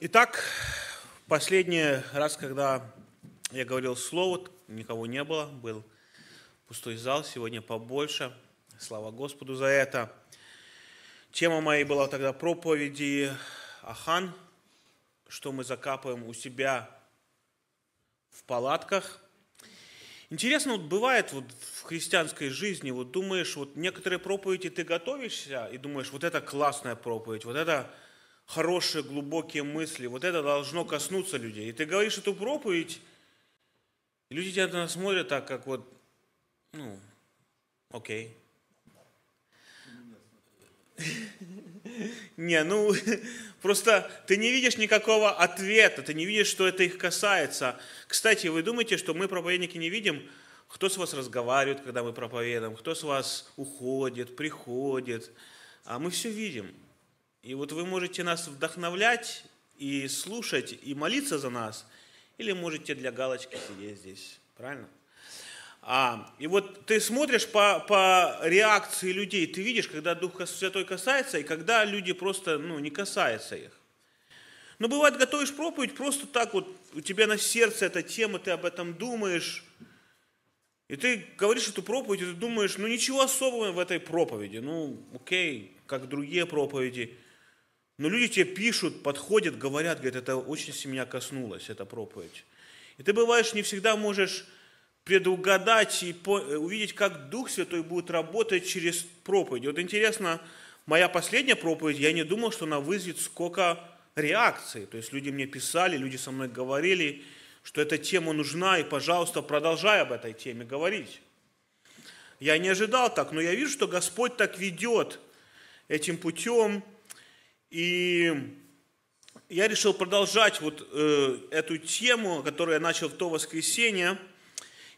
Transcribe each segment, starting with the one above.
Итак, последний раз, когда я говорил слово, никого не было, был пустой зал, сегодня побольше. Слава Господу за это. Тема моей была тогда проповеди Ахан, что мы закапываем у себя в палатках. Интересно, вот бывает вот в христианской жизни, вот думаешь, вот некоторые проповеди ты готовишься и думаешь, вот это классная проповедь, вот это хорошие, глубокие мысли. Вот это должно коснуться людей. И ты говоришь эту проповедь, и люди тебя на смотрят так, как вот, ну, окей. Не, ну, просто ты не видишь никакого ответа, ты не видишь, что это их касается. Кстати, вы думаете, что мы, проповедники, не видим, кто с вас разговаривает, когда мы проповедуем, кто с вас уходит, приходит. А мы все видим. И вот вы можете нас вдохновлять и слушать, и молиться за нас, или можете для галочки сидеть здесь. Правильно? А, и вот ты смотришь по, по реакции людей, ты видишь, когда Дух Святой касается, и когда люди просто ну, не касаются их. Но ну, бывает, готовишь проповедь, просто так вот у тебя на сердце эта тема, ты об этом думаешь, и ты говоришь эту проповедь, и ты думаешь, ну ничего особого в этой проповеди, ну окей, как другие проповеди – но люди тебе пишут, подходят, говорят, говорят, это очень меня коснулось эта проповедь. И ты бываешь, не всегда можешь предугадать и э, увидеть, как Дух Святой будет работать через проповедь. Вот интересно, моя последняя проповедь, я не думал, что она вызовет сколько реакций. То есть люди мне писали, люди со мной говорили, что эта тема нужна, и, пожалуйста, продолжай об этой теме говорить. Я не ожидал так, но я вижу, что Господь так ведет этим путем – и я решил продолжать вот э, эту тему, которую я начал в то воскресенье.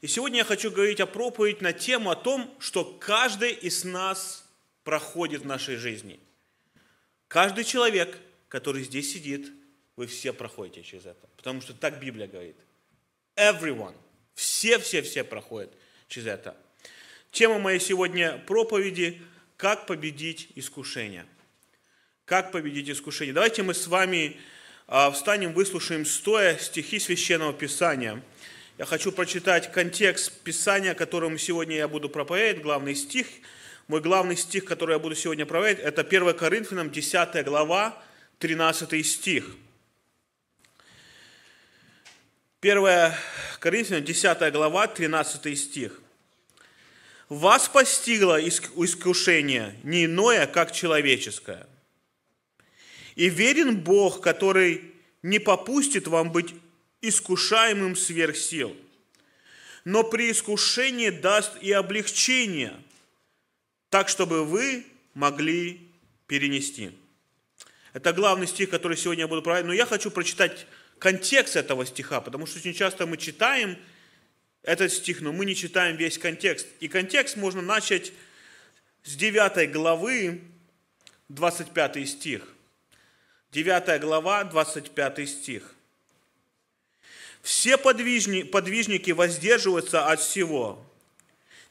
И сегодня я хочу говорить о проповедь на тему о том, что каждый из нас проходит в нашей жизни. Каждый человек, который здесь сидит, вы все проходите через это. Потому что так Библия говорит. Everyone. Все-все-все проходят через это. Тема моей сегодня проповеди – как победить искушение – как победить искушение? Давайте мы с вами а, встанем, выслушаем стоя стихи Священного Писания. Я хочу прочитать контекст Писания, которым сегодня я буду проповедовать, главный стих. Мой главный стих, который я буду сегодня проповедовать, это 1 Коринфянам 10 глава, 13 стих. 1 Коринфянам 10 глава, 13 стих. «Вас постигло искушение не иное, как человеческое – и верен Бог, который не попустит вам быть искушаемым сверх сил, но при искушении даст и облегчение, так, чтобы вы могли перенести. Это главный стих, который сегодня я буду проверять. Но я хочу прочитать контекст этого стиха, потому что очень часто мы читаем этот стих, но мы не читаем весь контекст. И контекст можно начать с 9 главы, 25 стих – 9 глава, 25 стих. Все подвижники воздерживаются от всего.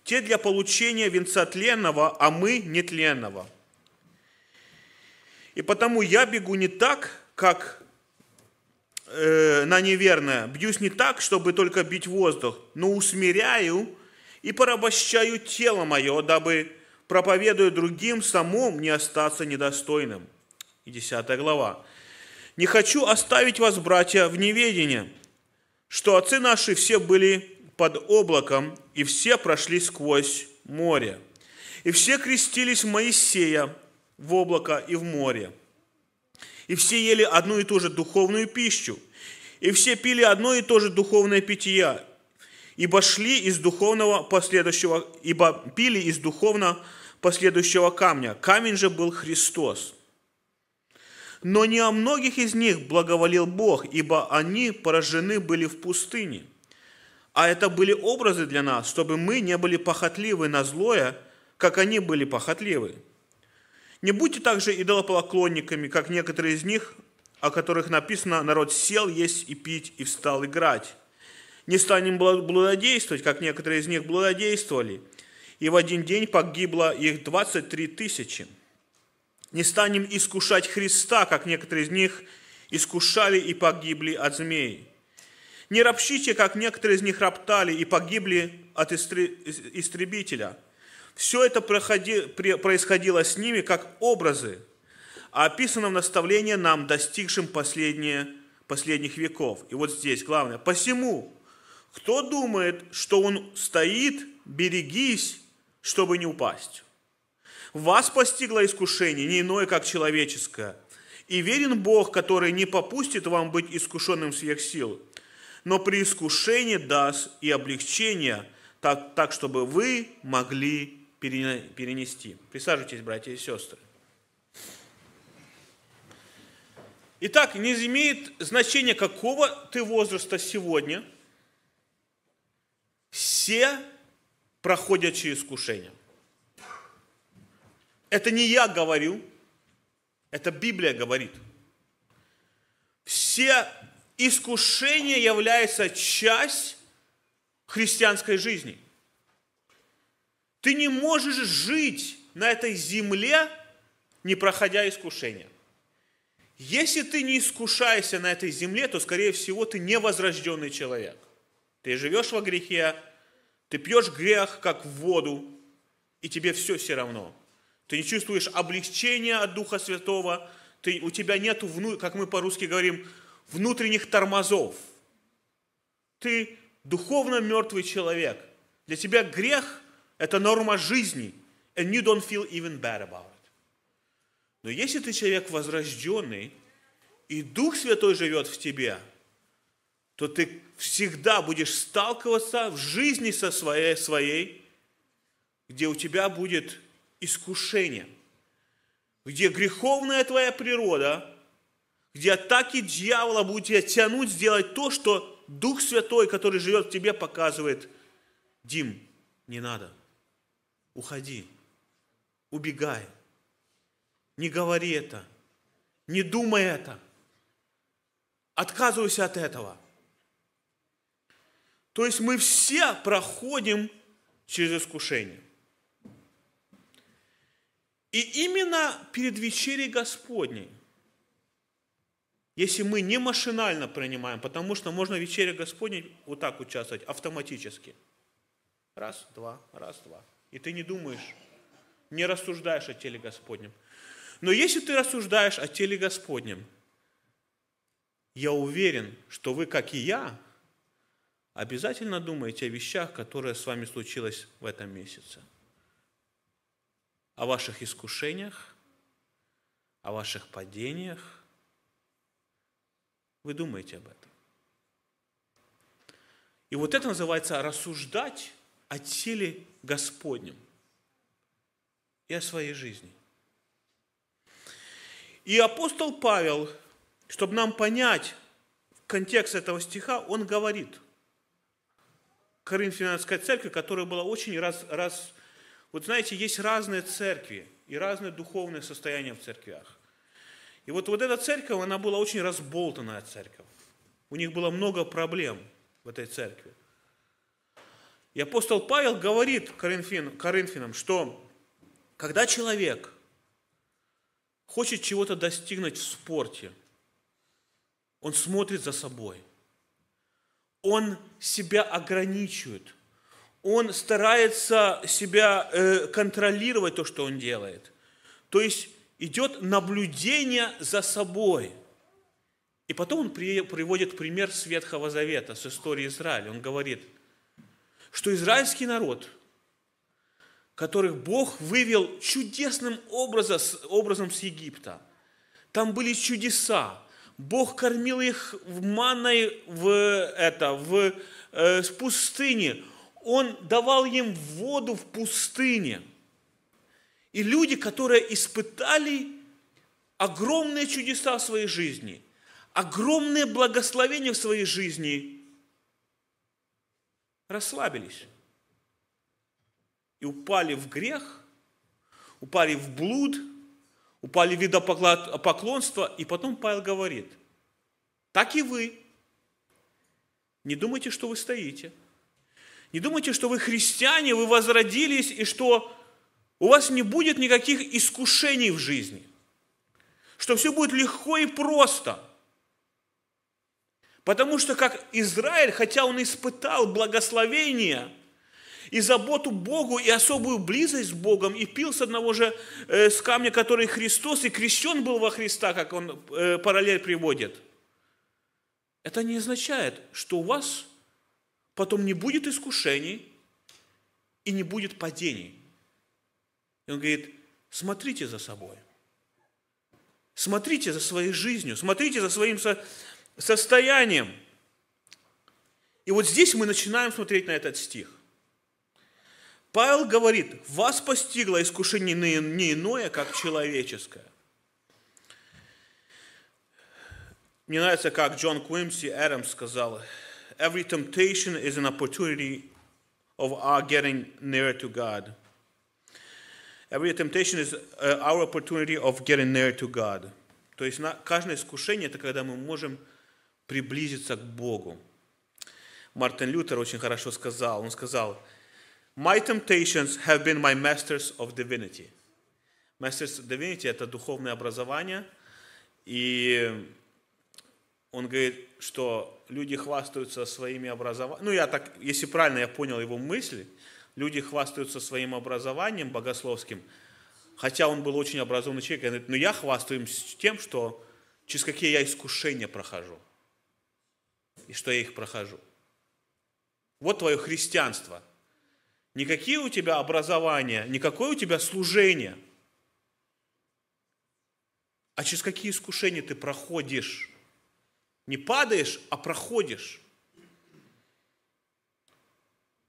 Те для получения венца тленного, а мы нетленного. И потому я бегу не так, как э, на неверное. Бьюсь не так, чтобы только бить воздух, но усмиряю и порабощаю тело мое, дабы проповедуя другим самому не остаться недостойным и 10 глава. «Не хочу оставить вас, братья, в неведении, что отцы наши все были под облаком, и все прошли сквозь море, и все крестились Моисея в облако и в море, и все ели одну и ту же духовную пищу, и все пили одно и то же духовное питье, ибо шли из духовного последующего, ибо пили из духовно последующего камня. Камень же был Христос. Но не о многих из них благоволил Бог, ибо они поражены были в пустыне. А это были образы для нас, чтобы мы не были похотливы на злое, как они были похотливы. Не будьте также идолопоклонниками, как некоторые из них, о которых написано «народ сел есть и пить, и встал играть». Не станем блудодействовать, как некоторые из них блудодействовали, и в один день погибло их 23 тысячи – не станем искушать Христа, как некоторые из них искушали и погибли от змей. Не ропщите, как некоторые из них роптали и погибли от истребителя. Все это происходило с ними как образы, а описано в наставлении нам, достигшим последние, последних веков. И вот здесь главное. Посему, кто думает, что он стоит, берегись, чтобы не упасть. Вас постигло искушение, не иное, как человеческое. И верен Бог, который не попустит вам быть искушенным всех сил, но при искушении даст и облегчение, так, так чтобы вы могли перенести. Присаживайтесь, братья и сестры. Итак, не имеет значения, какого ты возраста сегодня, все проходят через искушение. Это не я говорю, это Библия говорит. Все искушения являются часть христианской жизни. Ты не можешь жить на этой земле, не проходя искушения. Если ты не искушаешься на этой земле, то, скорее всего, ты невозрожденный человек. Ты живешь во грехе, ты пьешь грех как в воду, и тебе все все равно – ты не чувствуешь облегчения от Духа Святого. Ты, у тебя нет, как мы по-русски говорим, внутренних тормозов. Ты духовно мертвый человек. Для тебя грех – это норма жизни. And you don't feel even bad about it. Но если ты человек возрожденный, и Дух Святой живет в тебе, то ты всегда будешь сталкиваться в жизни со своей, своей где у тебя будет искушение, где греховная твоя природа, где атаки дьявола будут тебя тянуть сделать то, что Дух Святой, который живет в тебе, показывает, Дим, не надо, уходи, убегай, не говори это, не думай это, отказывайся от этого. То есть мы все проходим через искушение. И именно перед вечерей Господней, если мы не машинально принимаем, потому что можно в вечере Господней вот так участвовать автоматически. Раз, два, раз, два. И ты не думаешь, не рассуждаешь о теле Господнем. Но если ты рассуждаешь о теле Господнем, я уверен, что вы, как и я, обязательно думаете о вещах, которые с вами случилось в этом месяце о ваших искушениях, о ваших падениях. Вы думаете об этом. И вот это называется рассуждать о теле Господнем и о своей жизни. И апостол Павел, чтобы нам понять контекст этого стиха, он говорит Коринфянской церкви, которая была очень раз, раз, вот знаете, есть разные церкви и разное духовное состояние в церквях. И вот, вот эта церковь, она была очень разболтанная церковь. У них было много проблем в этой церкви. И апостол Павел говорит коринфин, коринфянам, что когда человек хочет чего-то достигнуть в спорте, он смотрит за собой. Он себя ограничивает – он старается себя э, контролировать то, что он делает. То есть идет наблюдение за собой. И потом он приводит пример с Ветхого Завета, с истории Израиля. Он говорит, что израильский народ, которых Бог вывел чудесным образом, образом с Египта, там были чудеса, Бог кормил их в манной в, это, в, э, в пустыне. Он давал им воду в пустыне. И люди, которые испытали огромные чудеса в своей жизни, огромные благословения в своей жизни, расслабились и упали в грех, упали в блуд, упали в видопоклонство. И потом Павел говорит, так и вы, не думайте, что вы стоите – не думайте, что вы христиане, вы возродились, и что у вас не будет никаких искушений в жизни. Что все будет легко и просто. Потому что как Израиль, хотя он испытал благословение и заботу Богу, и особую близость с Богом, и пил с одного же э, с камня, который Христос, и крещен был во Христа, как он э, параллель приводит. Это не означает, что у вас – потом не будет искушений и не будет падений. И он говорит, смотрите за собой, смотрите за своей жизнью, смотрите за своим со- состоянием. И вот здесь мы начинаем смотреть на этот стих. Павел говорит, вас постигло искушение не иное, как человеческое. Мне нравится, как Джон Куимси Эрэм сказал, Every temptation is an opportunity of our getting nearer to God. Every temptation is our opportunity of getting near to God. То есть каждое искушение – это когда мы можем приблизиться к Богу. Мартин Лютер очень хорошо сказал. Он сказал, «My temptations have been my masters of divinity». Masters of divinity – это духовное образование. И он говорит, что люди хвастаются своими образованиями. Ну, я так, если правильно я понял его мысли, люди хвастаются своим образованием богословским, хотя он был очень образованный человек, говорит, но «Ну, я хвастаюсь тем, что через какие я искушения прохожу, и что я их прохожу. Вот твое христианство. Никакие у тебя образования, никакое у тебя служение. А через какие искушения ты проходишь? Не падаешь, а проходишь.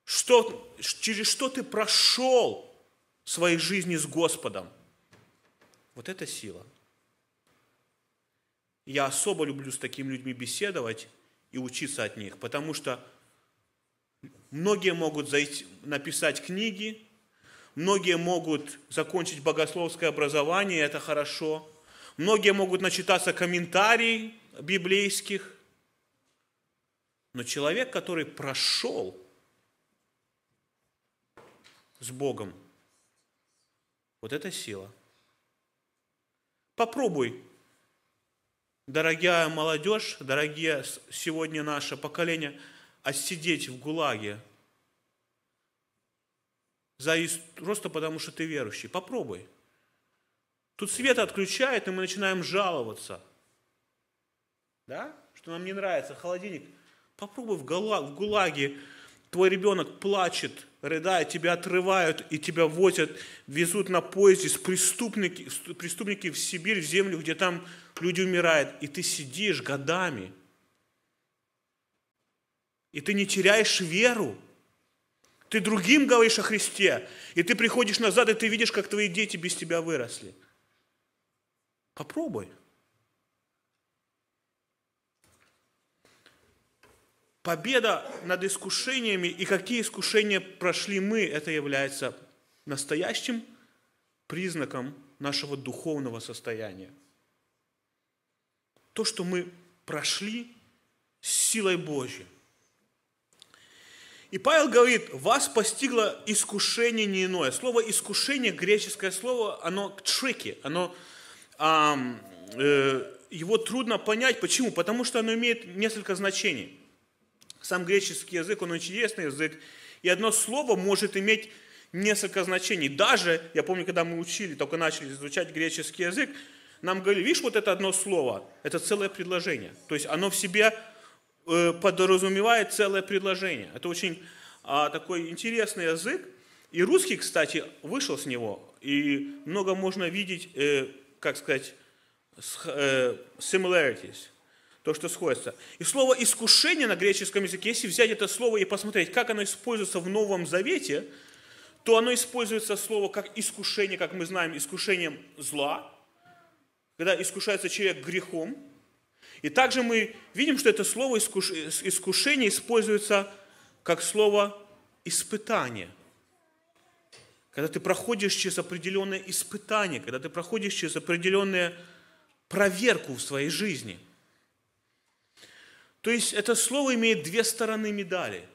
Что, через что ты прошел в своей жизни с Господом. Вот это сила. Я особо люблю с такими людьми беседовать и учиться от них, потому что многие могут зайти, написать книги, многие могут закончить богословское образование, это хорошо, многие могут начитаться комментарий библейских, но человек, который прошел с Богом, вот это сила. Попробуй, дорогая молодежь, дорогие сегодня наше поколение, отсидеть в ГУЛАГе за просто потому, что ты верующий. Попробуй. Тут свет отключает, и мы начинаем жаловаться – да, что нам не нравится, холодильник. Попробуй в, гула в ГУЛАГе, твой ребенок плачет, рыдает, тебя отрывают и тебя возят, везут на поезде с преступники, преступники в Сибирь, в землю, где там люди умирают. И ты сидишь годами. И ты не теряешь веру. Ты другим говоришь о Христе. И ты приходишь назад, и ты видишь, как твои дети без тебя выросли. Попробуй. победа над искушениями и какие искушения прошли мы, это является настоящим признаком нашего духовного состояния. То, что мы прошли с силой Божьей. И Павел говорит, вас постигло искушение не иное. Слово искушение, греческое слово, оно tricky, оно, эм, э, его трудно понять. Почему? Потому что оно имеет несколько значений. Сам греческий язык, он очень интересный язык, и одно слово может иметь несколько значений. Даже, я помню, когда мы учили, только начали изучать греческий язык, нам говорили, видишь, вот это одно слово, это целое предложение. То есть оно в себе э, подразумевает целое предложение. Это очень а, такой интересный язык. И русский, кстати, вышел с него. И много можно видеть, э, как сказать, э, similarities – то, что сходится. И слово «искушение» на греческом языке, если взять это слово и посмотреть, как оно используется в Новом Завете, то оно используется слово как искушение, как мы знаем, искушением зла, когда искушается человек грехом. И также мы видим, что это слово «искушение» используется как слово «испытание». Когда ты проходишь через определенное испытание, когда ты проходишь через определенную проверку в своей жизни – то есть это слово имеет две стороны медали.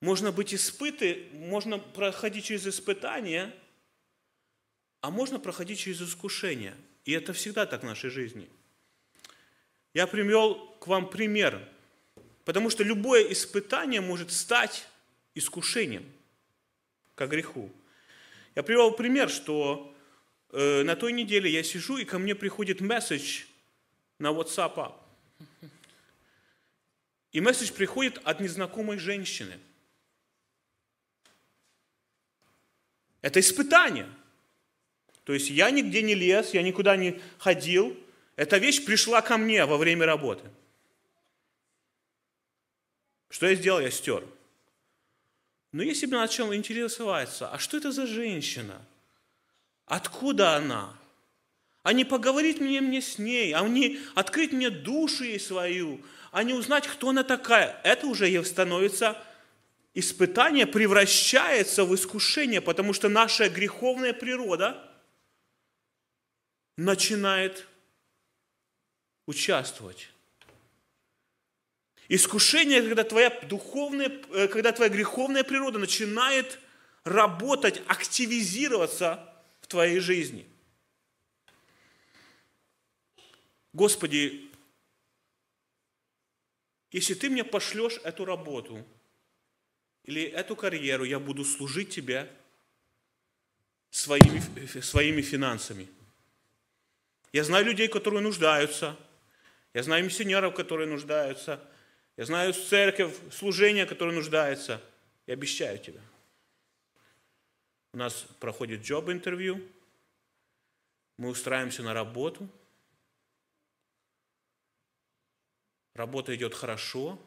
Можно быть испыты, можно проходить через испытания, а можно проходить через искушения. И это всегда так в нашей жизни. Я привел к вам пример, потому что любое испытание может стать искушением к греху. Я привел пример, что э, на той неделе я сижу, и ко мне приходит месседж на WhatsApp и месседж приходит от незнакомой женщины. Это испытание. То есть я нигде не лез, я никуда не ходил. Эта вещь пришла ко мне во время работы. Что я сделал? Я стер. Но если бы начал интересоваться, а что это за женщина? Откуда она? а не поговорить мне, мне с ней, а не открыть мне душу ей свою, а не узнать, кто она такая. Это уже ей становится испытание, превращается в искушение, потому что наша греховная природа начинает участвовать. Искушение, когда твоя духовная, э, когда твоя греховная природа начинает работать, активизироваться в твоей жизни – Господи, если ты мне пошлешь эту работу или эту карьеру, я буду служить тебе своими, своими финансами. Я знаю людей, которые нуждаются. Я знаю миссионеров, которые нуждаются. Я знаю церковь, служение, которое нуждается. Я обещаю тебе. У нас проходит job интервью. Мы устраиваемся на работу – Работа идет хорошо,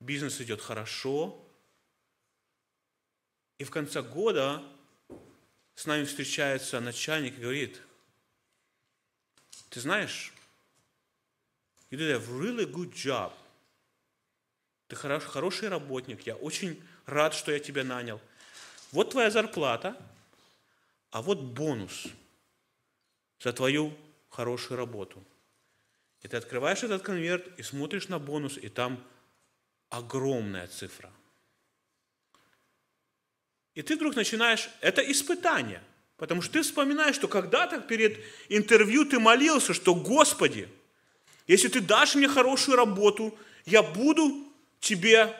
бизнес идет хорошо. И в конце года с нами встречается начальник и говорит, ты знаешь, you did a really good job. Ты хорош, хороший работник, я очень рад, что я тебя нанял. Вот твоя зарплата, а вот бонус за твою хорошую работу – и ты открываешь этот конверт и смотришь на бонус, и там огромная цифра. И ты вдруг начинаешь, это испытание, потому что ты вспоминаешь, что когда-то перед интервью ты молился, что Господи, если ты дашь мне хорошую работу, я буду тебе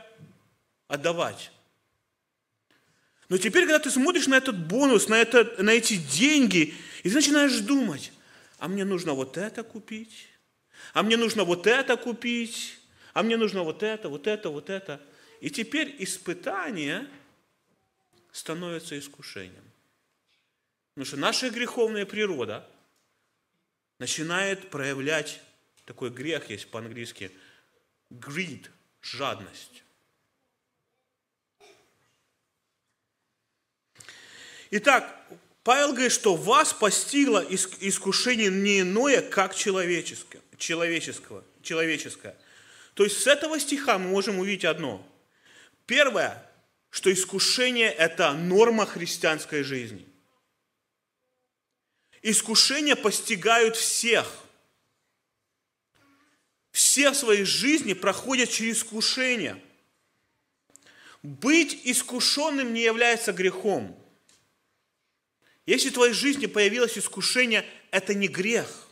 отдавать. Но теперь, когда ты смотришь на этот бонус, на, это, на эти деньги, и ты начинаешь думать, а мне нужно вот это купить, а мне нужно вот это купить, а мне нужно вот это, вот это, вот это. И теперь испытание становится искушением. Потому что наша греховная природа начинает проявлять, такой грех есть по-английски, greed, жадность. Итак, Павел говорит, что вас постигло искушение не иное, как человеческое человеческого, человеческое. То есть с этого стиха мы можем увидеть одно. Первое, что искушение – это норма христианской жизни. Искушения постигают всех. Все в своей жизни проходят через искушения. Быть искушенным не является грехом. Если в твоей жизни появилось искушение, это не грех –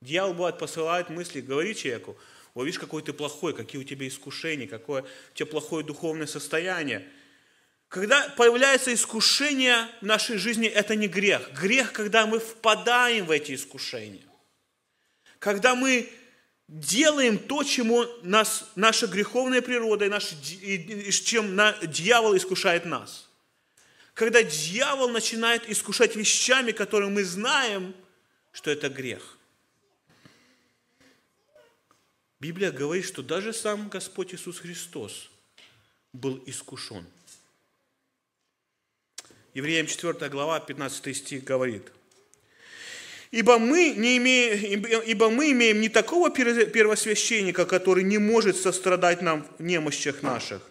Дьявол, бывает, посылает мысли, говорит человеку, о, видишь, какой ты плохой, какие у тебя искушения, какое у тебя плохое духовное состояние. Когда появляется искушение в нашей жизни, это не грех. Грех, когда мы впадаем в эти искушения. Когда мы делаем то, чему нас, наша греховная природа и, наш, и, и чем на, дьявол искушает нас. Когда дьявол начинает искушать вещами, которые мы знаем, что это грех. Библия говорит, что даже сам Господь Иисус Христос был искушен. Евреям 4 глава, 15 стих говорит, «Ибо мы, не имеем, ибо мы имеем не такого первосвященника, который не может сострадать нам в немощах наших,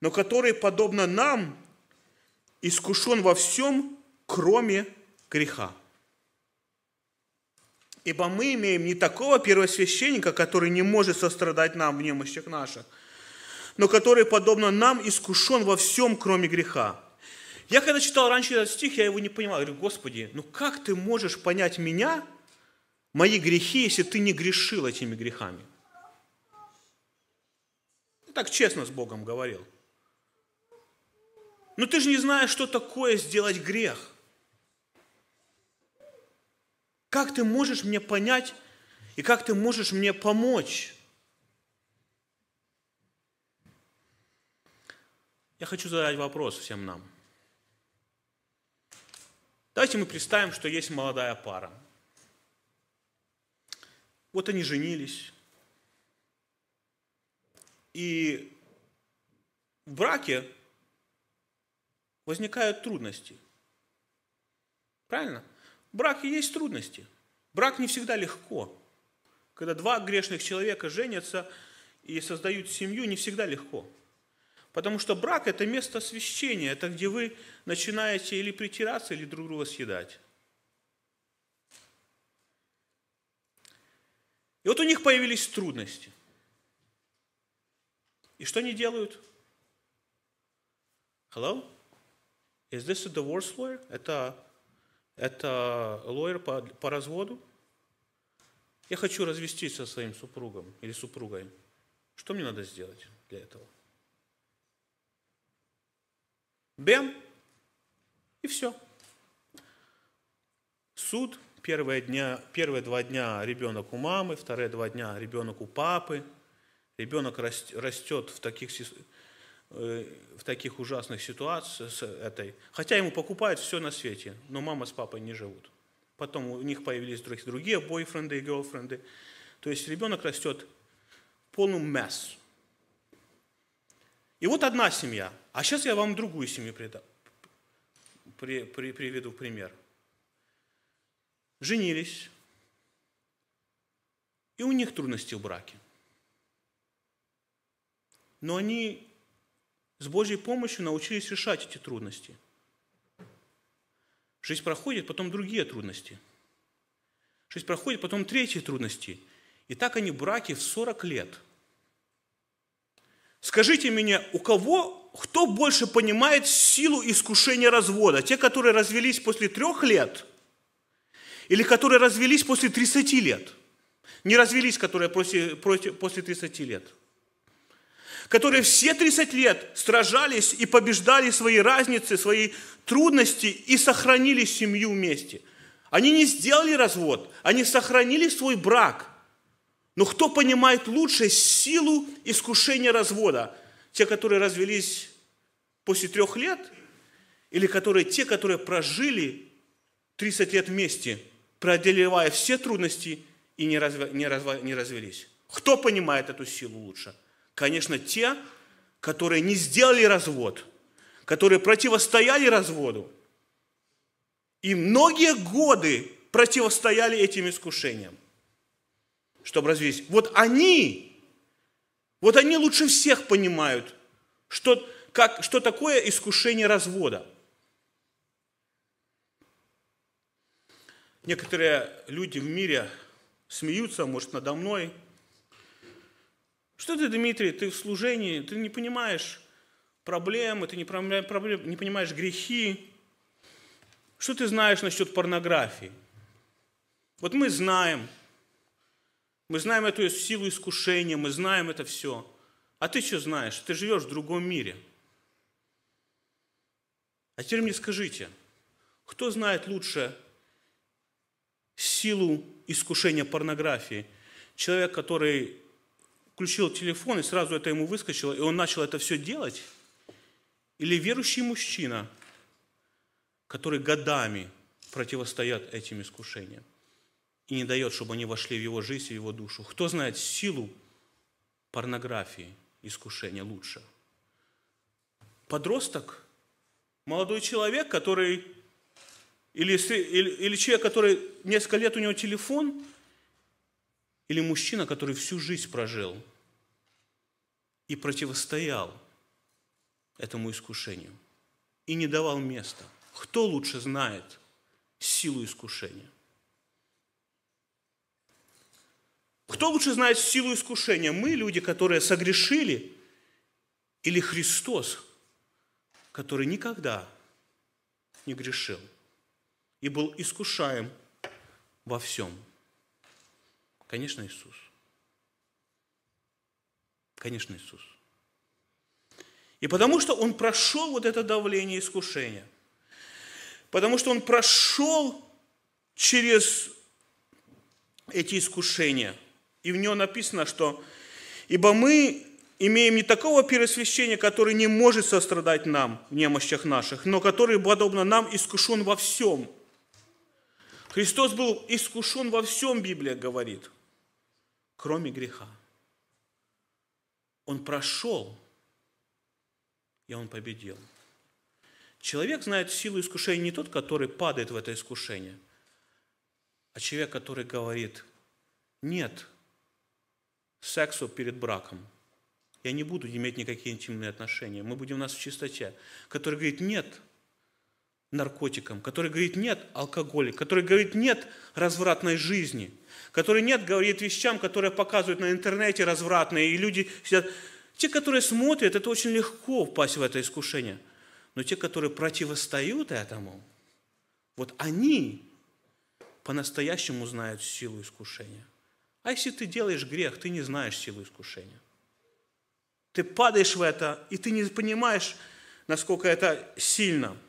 но который, подобно нам, искушен во всем, кроме греха». Ибо мы имеем не такого первосвященника, который не может сострадать нам в немощах наших, но который, подобно нам, искушен во всем, кроме греха. Я когда читал раньше этот стих, я его не понимал. Я говорю, Господи, ну как ты можешь понять меня, мои грехи, если ты не грешил этими грехами? Я так честно с Богом говорил. Но «Ну ты же не знаешь, что такое сделать грех – как ты можешь мне понять и как ты можешь мне помочь? Я хочу задать вопрос всем нам. Давайте мы представим, что есть молодая пара. Вот они женились. И в браке возникают трудности. Правильно? браке есть трудности. Брак не всегда легко. Когда два грешных человека женятся и создают семью, не всегда легко. Потому что брак – это место освящения, это где вы начинаете или притираться, или друг друга съедать. И вот у них появились трудности. И что они делают? Hello? Is this a divorce lawyer? Это это лоер по, по разводу. Я хочу развестись со своим супругом или супругой. Что мне надо сделать для этого? Бем, и все. Суд, первые, дня, первые два дня ребенок у мамы, вторые два дня ребенок у папы. Ребенок растет в таких Э, в таких ужасных ситуациях с этой. Хотя ему покупают все на свете, но мама с папой не живут. Потом у них появились другие бойфренды и герлфренды. То есть ребенок растет полным мяс. И вот одна семья. А сейчас я вам другую семью прида... при, при, приведу пример. Женились, и у них трудности в браке. Но они с Божьей помощью научились решать эти трудности. Жизнь проходит, потом другие трудности. Жизнь проходит, потом третьи трудности. И так они браки в 40 лет. Скажите мне, у кого, кто больше понимает силу искушения развода? Те, которые развелись после трех лет? Или которые развелись после 30 лет? Не развелись, которые после, после 30 лет – которые все 30 лет сражались и побеждали свои разницы, свои трудности и сохранили семью вместе. Они не сделали развод, они сохранили свой брак. Но кто понимает лучше силу искушения развода? Те, которые развелись после трех лет, или которые, те, которые прожили 30 лет вместе, преодолевая все трудности и не, разв... не, разв... не развелись? Кто понимает эту силу лучше – Конечно, те, которые не сделали развод, которые противостояли разводу, и многие годы противостояли этим искушениям, чтобы развестись. Вот они, вот они лучше всех понимают, что, как, что такое искушение развода. Некоторые люди в мире смеются, может, надо мной – что ты, Дмитрий, ты в служении, ты не понимаешь проблемы, ты не, проблем, не понимаешь грехи. Что ты знаешь насчет порнографии? Вот мы знаем, мы знаем эту силу искушения, мы знаем это все. А ты что знаешь? Ты живешь в другом мире. А теперь мне скажите, кто знает лучше силу искушения порнографии? Человек, который включил телефон, и сразу это ему выскочило, и он начал это все делать? Или верующий мужчина, который годами противостоят этим искушениям и не дает, чтобы они вошли в его жизнь и в его душу? Кто знает силу порнографии, искушения лучше? Подросток? Молодой человек, который... Или, или, или человек, который несколько лет у него телефон, или мужчина, который всю жизнь прожил и противостоял этому искушению и не давал места. Кто лучше знает силу искушения? Кто лучше знает силу искушения? Мы, люди, которые согрешили, или Христос, который никогда не грешил и был искушаем во всем? Конечно, Иисус. Конечно, Иисус. И потому что Он прошел вот это давление искушения, потому что Он прошел через эти искушения. И в нем написано, что «Ибо мы имеем не такого пересвящения, который не может сострадать нам в немощах наших, но который, подобно нам, искушен во всем». Христос был искушен во всем, Библия говорит, кроме греха. Он прошел, и он победил. Человек знает силу искушения не тот, который падает в это искушение, а человек, который говорит, нет сексу перед браком, я не буду иметь никакие интимные отношения, мы будем у нас в чистоте, который говорит, нет наркотикам, который говорит «нет» алкоголик, который говорит «нет» развратной жизни, который «нет» говорит вещам, которые показывают на интернете развратные, и люди сидят. Те, которые смотрят, это очень легко впасть в это искушение. Но те, которые противостоят этому, вот они по-настоящему знают силу искушения. А если ты делаешь грех, ты не знаешь силу искушения. Ты падаешь в это, и ты не понимаешь, насколько это сильно –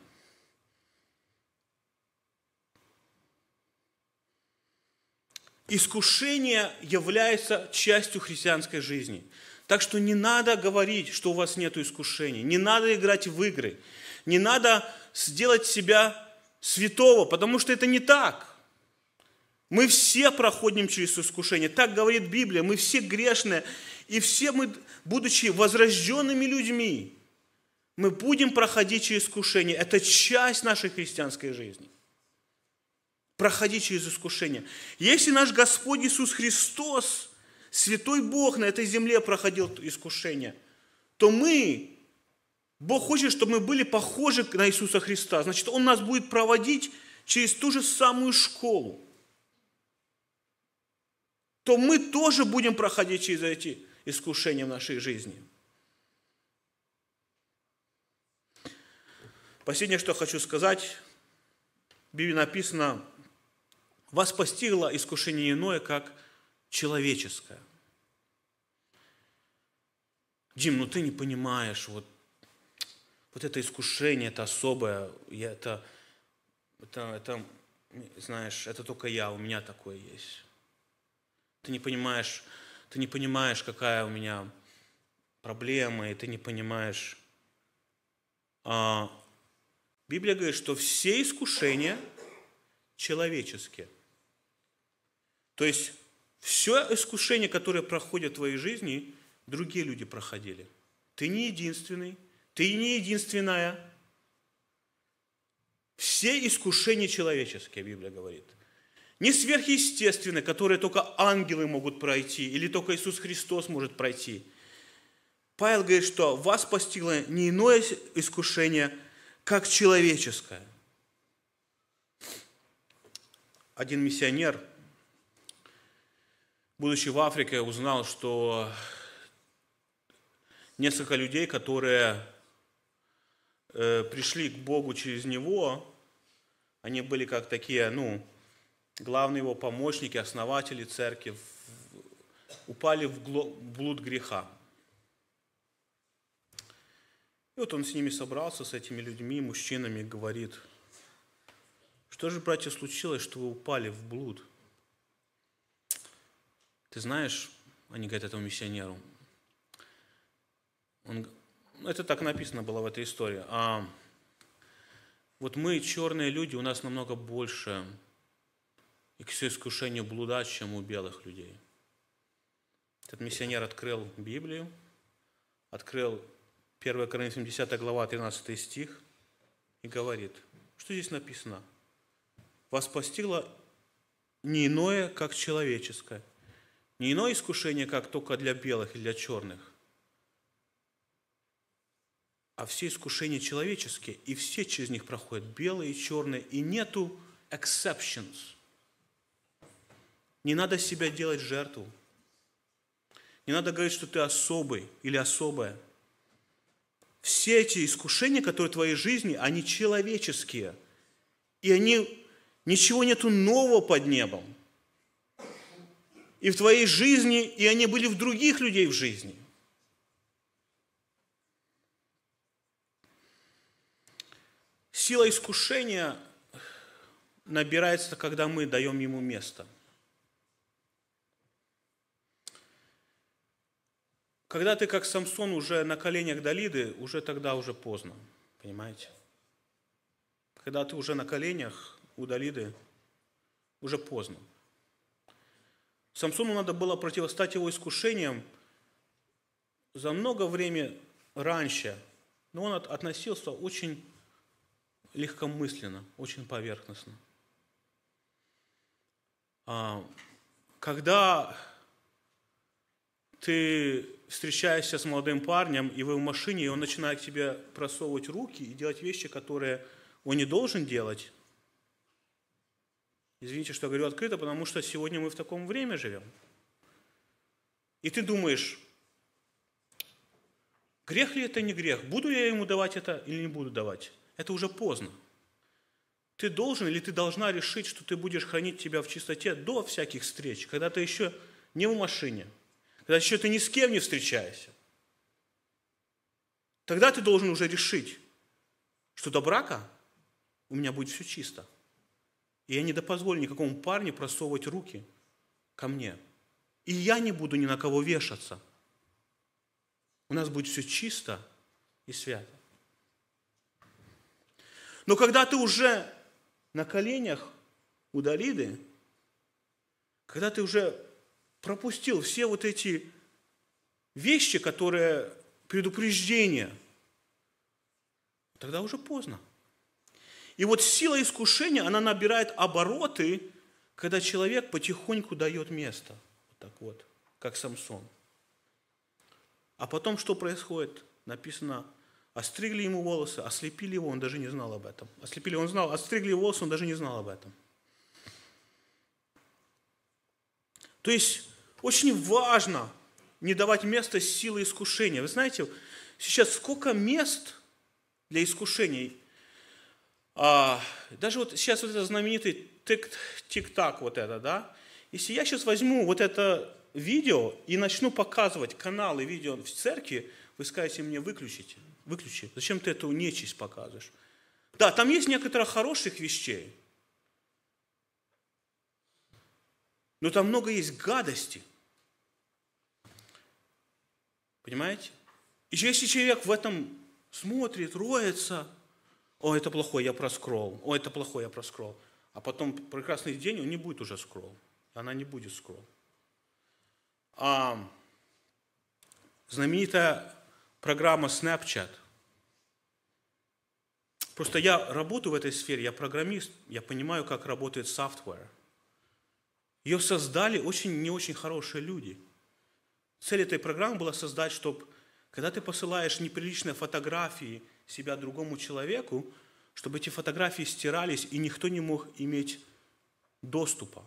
Искушение является частью христианской жизни. Так что не надо говорить, что у вас нет искушений. Не надо играть в игры. Не надо сделать себя святого, потому что это не так. Мы все проходим через искушение. Так говорит Библия. Мы все грешные. И все мы, будучи возрожденными людьми, мы будем проходить через искушение. Это часть нашей христианской жизни проходить через искушение. Если наш Господь Иисус Христос, Святой Бог на этой земле проходил искушение, то мы, Бог хочет, чтобы мы были похожи на Иисуса Христа. Значит, Он нас будет проводить через ту же самую школу. То мы тоже будем проходить через эти искушения в нашей жизни. Последнее, что хочу сказать, в Библии написано, вас постигло искушение иное, как человеческое. Дим, ну ты не понимаешь, вот, вот это искушение, это особое, это, это, это, знаешь, это только я, у меня такое есть. Ты не понимаешь, ты не понимаешь, какая у меня проблема, и ты не понимаешь. А Библия говорит, что все искушения человеческие – то есть все искушение, которое проходит в твоей жизни, другие люди проходили. Ты не единственный, ты не единственная. Все искушения человеческие, Библия говорит. Не сверхъестественные, которые только ангелы могут пройти, или только Иисус Христос может пройти. Павел говорит, что вас постигло не иное искушение, как человеческое. Один миссионер – будучи в Африке, узнал, что несколько людей, которые э, пришли к Богу через него, они были как такие, ну, главные его помощники, основатели церкви, упали в блуд греха. И вот он с ними собрался, с этими людьми, мужчинами, говорит, что же, братья, случилось, что вы упали в блуд – ты знаешь, они говорят этому миссионеру, он, ну, это так написано было в этой истории, а вот мы, черные люди, у нас намного больше и к искушению блуда, чем у белых людей. Этот миссионер открыл Библию, открыл 1 Коринфянам 10 глава, 13 стих и говорит, что здесь написано? «Вас постигло не иное, как человеческое, не иное искушение, как только для белых и для черных, а все искушения человеческие, и все через них проходят, белые и черные, и нету exceptions. Не надо себя делать жертву. Не надо говорить, что ты особый или особая. Все эти искушения, которые в твоей жизни, они человеческие. И они, ничего нету нового под небом и в твоей жизни, и они были в других людей в жизни. Сила искушения набирается, когда мы даем ему место. Когда ты, как Самсон, уже на коленях Далиды, уже тогда уже поздно, понимаете? Когда ты уже на коленях у Далиды, уже поздно. Самсону надо было противостать его искушениям за много времени раньше, но он относился очень легкомысленно, очень поверхностно. А, когда ты встречаешься с молодым парнем, и вы в машине, и он начинает к тебе просовывать руки и делать вещи, которые он не должен делать, Извините, что говорю открыто, потому что сегодня мы в таком время живем. И ты думаешь, грех ли это, не грех? Буду я ему давать это или не буду давать? Это уже поздно. Ты должен или ты должна решить, что ты будешь хранить тебя в чистоте до всяких встреч, когда ты еще не в машине, когда еще ты ни с кем не встречаешься. Тогда ты должен уже решить, что до брака у меня будет все чисто – и я не допозволю никакому парню просовывать руки ко мне. И я не буду ни на кого вешаться. У нас будет все чисто и свято. Но когда ты уже на коленях у Далиды, когда ты уже пропустил все вот эти вещи, которые предупреждения, тогда уже поздно. И вот сила искушения, она набирает обороты, когда человек потихоньку дает место. Вот так вот, как Самсон. А потом что происходит? Написано, остригли ему волосы, ослепили его, он даже не знал об этом. Ослепили, он знал, остригли волосы, он даже не знал об этом. То есть очень важно не давать место силы искушения. Вы знаете, сейчас сколько мест для искушений – а, даже вот сейчас вот этот знаменитый тик-так вот это, да? Если я сейчас возьму вот это видео и начну показывать каналы видео в церкви, вы скажете мне, выключите, выключи. Зачем ты эту нечисть показываешь? Да, там есть некоторые хороших вещей, но там много есть гадости. Понимаете? И если человек в этом смотрит, роется – о, это плохой, я проскролл. О, это плохой, я проскролл. А потом прекрасный день, он не будет уже скролл. Она не будет скролл. А знаменитая программа Snapchat. Просто я работаю в этой сфере, я программист, я понимаю, как работает софтвер. Ее создали очень не очень хорошие люди. Цель этой программы была создать, чтобы когда ты посылаешь неприличные фотографии – себя другому человеку, чтобы эти фотографии стирались, и никто не мог иметь доступа.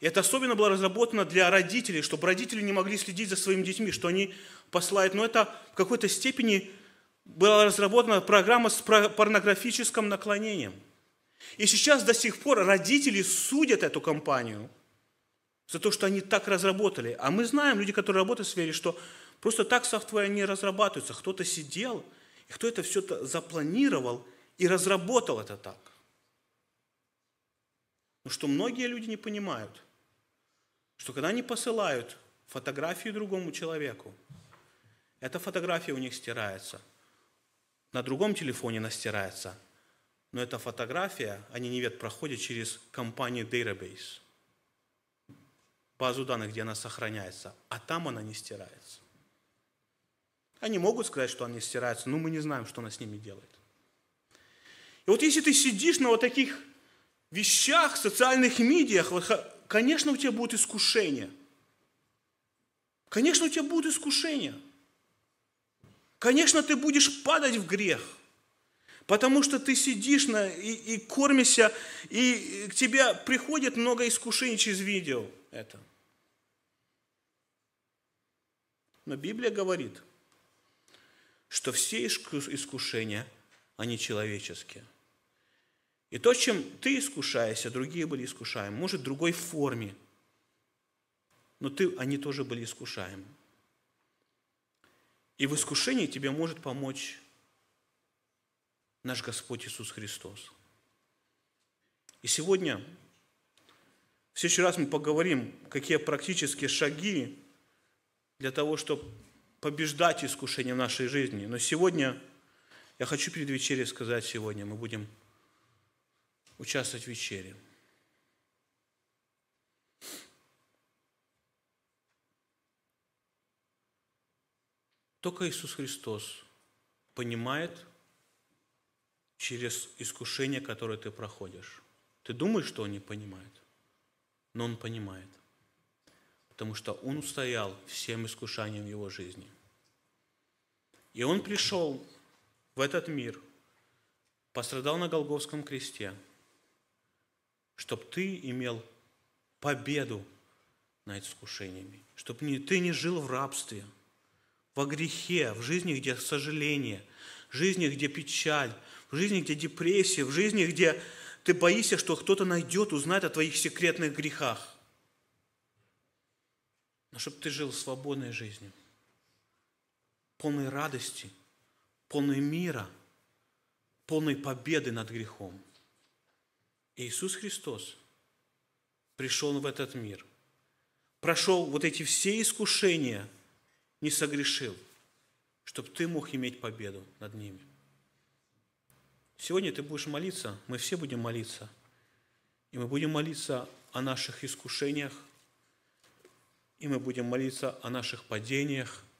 И это особенно было разработано для родителей, чтобы родители не могли следить за своими детьми, что они посылают. Но это в какой-то степени была разработана программа с порнографическим наклонением. И сейчас до сих пор родители судят эту компанию за то, что они так разработали. А мы знаем, люди, которые работают в сфере, что Просто так софтвер не разрабатывается. Кто-то сидел, и кто это все -то запланировал и разработал это так. Но ну что многие люди не понимают, что когда они посылают фотографию другому человеку, эта фотография у них стирается. На другом телефоне она стирается. Но эта фотография, они не ведь проходит через компанию Database, базу данных, где она сохраняется, а там она не стирается. Они могут сказать, что они стираются, но мы не знаем, что она с ними делает. И вот если ты сидишь на вот таких вещах, социальных медиах, конечно, у тебя будут искушения. Конечно, у тебя будут искушения. Конечно, ты будешь падать в грех. Потому что ты сидишь на, и, и кормишься, и к тебе приходит много искушений через видео это. Но Библия говорит, что все искушения, они человеческие. И то, чем ты искушаешься, другие были искушаемы, может, в другой форме, но ты, они тоже были искушаемы. И в искушении тебе может помочь наш Господь Иисус Христос. И сегодня, в следующий раз мы поговорим, какие практические шаги для того, чтобы побеждать искушения в нашей жизни. Но сегодня, я хочу перед вечерей сказать сегодня, мы будем участвовать в вечере. Только Иисус Христос понимает через искушение, которое ты проходишь. Ты думаешь, что Он не понимает, но Он понимает, потому что Он устоял всем искушаниям в Его жизни. И он пришел в этот мир, пострадал на Голговском кресте, чтобы ты имел победу над искушениями, чтобы ты не жил в рабстве, во грехе, в жизни, где сожаление, в жизни, где печаль, в жизни, где депрессия, в жизни, где ты боишься, что кто-то найдет, узнает о твоих секретных грехах. Но чтобы ты жил свободной жизнью – полной радости, полной мира, полной победы над грехом. Иисус Христос пришел в этот мир, прошел вот эти все искушения, не согрешил, чтобы ты мог иметь победу над ними. Сегодня ты будешь молиться, мы все будем молиться. И мы будем молиться о наших искушениях, и мы будем молиться о наших падениях –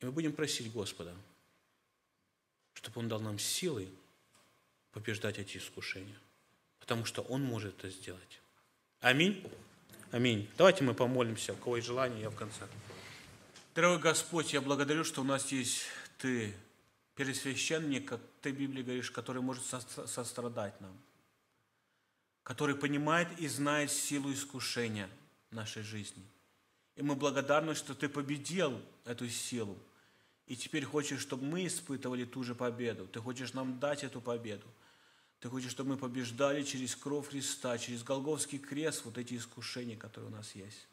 и мы будем просить Господа, чтобы Он дал нам силы побеждать эти искушения, потому что Он может это сделать. Аминь. Аминь. Давайте мы помолимся, у кого есть желание, я в конце. Дорогой Господь, я благодарю, что у нас есть Ты, пересвященник, как Ты в Библии говоришь, который может сострадать нам, который понимает и знает силу искушения нашей жизни. И мы благодарны, что Ты победил эту силу, и теперь хочешь, чтобы мы испытывали ту же победу. Ты хочешь нам дать эту победу. Ты хочешь, чтобы мы побеждали через кровь Христа, через Голговский крест вот эти искушения, которые у нас есть.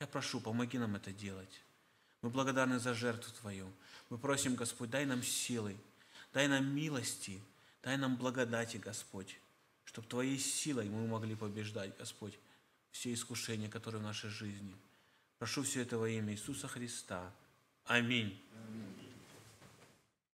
Я прошу, помоги нам это делать. Мы благодарны за жертву Твою. Мы просим, Господь, дай нам силы, дай нам милости, дай нам благодати, Господь, чтобы Твоей силой мы могли побеждать, Господь, все искушения, которые в нашей жизни. Прошу все это во имя Иисуса Христа. Аминь. Аминь.